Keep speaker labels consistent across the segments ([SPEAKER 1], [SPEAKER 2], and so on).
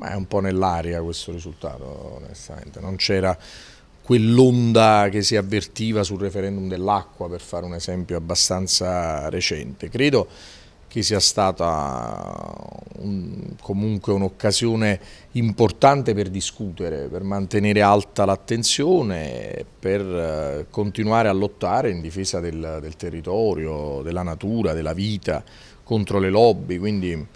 [SPEAKER 1] Ma è un po' nell'aria questo risultato, onestamente. Non c'era quell'onda che si avvertiva sul referendum dell'acqua, per fare un esempio abbastanza recente. Credo che sia stata un, comunque un'occasione importante per discutere, per mantenere alta l'attenzione, per eh, continuare a lottare in difesa del, del territorio, della natura, della vita, contro le lobby. Quindi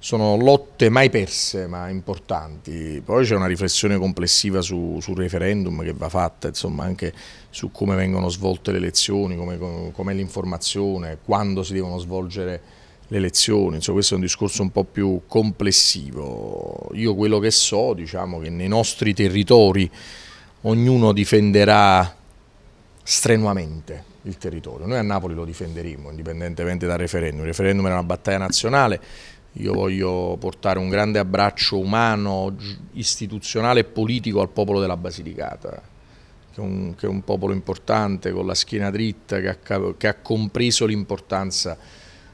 [SPEAKER 1] sono lotte mai perse ma importanti. Poi c'è una riflessione complessiva su, sul referendum che va fatta, insomma anche su come vengono svolte le elezioni, come, come l'informazione, quando si devono svolgere le elezioni, insomma, questo è un discorso un po' più complessivo. Io quello che so, diciamo che nei nostri territori ognuno difenderà strenuamente il territorio. Noi a Napoli lo difenderemo indipendentemente dal referendum. Il referendum era una battaglia nazionale, io voglio portare un grande abbraccio umano, istituzionale e politico al popolo della Basilicata, che è un, che è un popolo importante, con la schiena dritta, che ha, che ha compreso l'importanza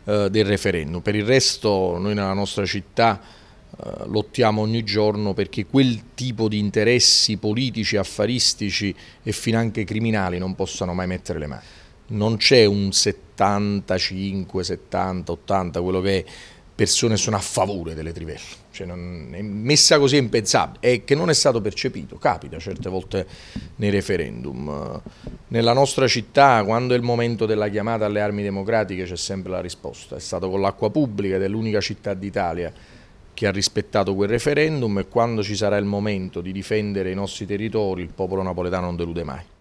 [SPEAKER 1] eh, del referendum. Per il resto noi nella nostra città eh, lottiamo ogni giorno perché quel tipo di interessi politici, affaristici e finanche criminali non possano mai mettere le mani. Non c'è un 75, 70, 80, quello che è persone sono a favore delle trivelle. Cioè non, è messa così è impensabile, è che non è stato percepito, capita certe volte nei referendum. Nella nostra città, quando è il momento della chiamata alle armi democratiche, c'è sempre la risposta. È stato con l'acqua pubblica ed è l'unica città d'Italia che ha rispettato quel referendum e quando ci sarà il momento di difendere i nostri territori, il popolo napoletano non delude mai.